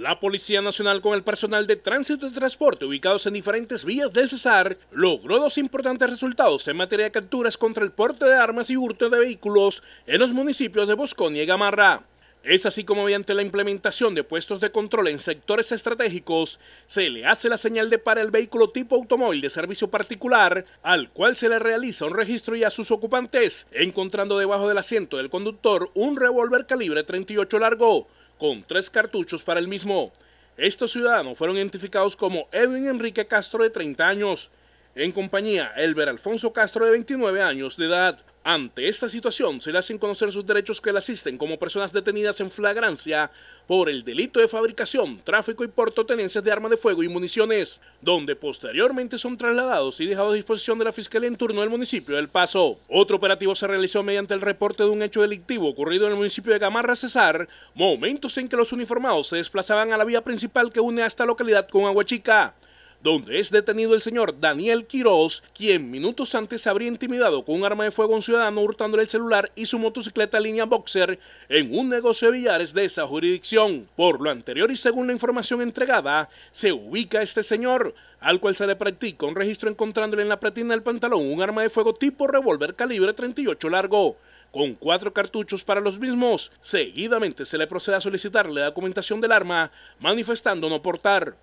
La Policía Nacional con el personal de tránsito y transporte ubicados en diferentes vías del Cesar logró dos importantes resultados en materia de capturas contra el porte de armas y hurto de vehículos en los municipios de Bosconia y Gamarra. Es así como mediante la implementación de puestos de control en sectores estratégicos, se le hace la señal de para el vehículo tipo automóvil de servicio particular, al cual se le realiza un registro y a sus ocupantes, encontrando debajo del asiento del conductor un revólver calibre 38 largo, con tres cartuchos para el mismo. Estos ciudadanos fueron identificados como Edwin Enrique Castro de 30 años, en compañía Elber Alfonso Castro de 29 años de edad, ante esta situación, se le hacen conocer sus derechos que le asisten como personas detenidas en flagrancia por el delito de fabricación, tráfico y tenencias de armas de fuego y municiones, donde posteriormente son trasladados y dejados a disposición de la Fiscalía en turno del municipio del Paso. Otro operativo se realizó mediante el reporte de un hecho delictivo ocurrido en el municipio de Gamarra Cesar, momentos en que los uniformados se desplazaban a la vía principal que une a esta localidad con Aguachica donde es detenido el señor Daniel Quiroz, quien minutos antes habría intimidado con un arma de fuego a un ciudadano hurtándole el celular y su motocicleta línea Boxer en un negocio de billares de esa jurisdicción. Por lo anterior y según la información entregada, se ubica este señor, al cual se le practica un registro encontrándole en la platina del pantalón un arma de fuego tipo revólver calibre 38 largo con cuatro cartuchos para los mismos. Seguidamente se le procede a solicitar la documentación del arma, manifestando no portar.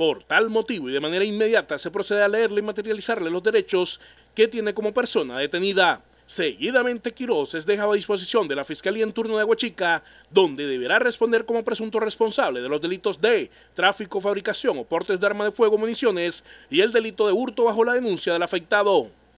Por tal motivo y de manera inmediata se procede a leerle y materializarle los derechos que tiene como persona detenida. Seguidamente, Quirós es dejado a disposición de la Fiscalía en turno de Aguachica, donde deberá responder como presunto responsable de los delitos de tráfico, fabricación o portes de arma de fuego, municiones y el delito de hurto bajo la denuncia del afectado.